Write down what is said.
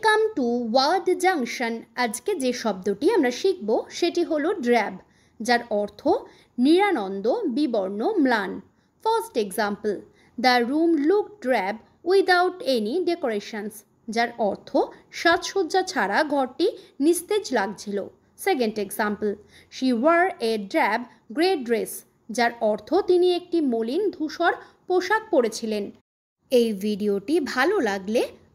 welcome to ওয়াদ junction আজকে যে শব্দটি আমরা শিখব সেটি হলো ড্র্যাব যার অর্থ নিরানন্দ বিবর্ণ ম্লান first example the room look drab without any decorations যার অর্থ সাজসজ্জা ছাড়া ঘরটি নিস্তেজ লাগছিল second example she wore a drab grey dress যার অর্থ তিনি একটি মলিন ধূসর পোশাক পরেছিলেন এই ভিডিওটি ভালো লাগলে